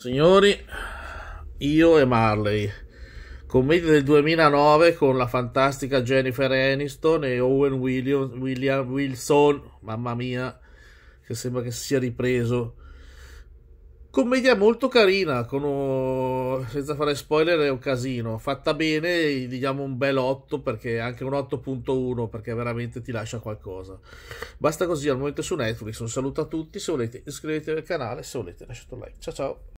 Signori, io e Marley. Commedia del 2009 con la fantastica Jennifer Aniston e Owen William, William Wilson, mamma mia, che sembra che si sia ripreso. Commedia molto carina, un, senza fare spoiler è un casino. Fatta bene, gli diamo un bel 8 perché anche un 8.1 perché veramente ti lascia qualcosa. Basta così al momento su Netflix. Un saluto a tutti, se volete iscrivetevi al canale, se volete lasciate un like. Ciao ciao.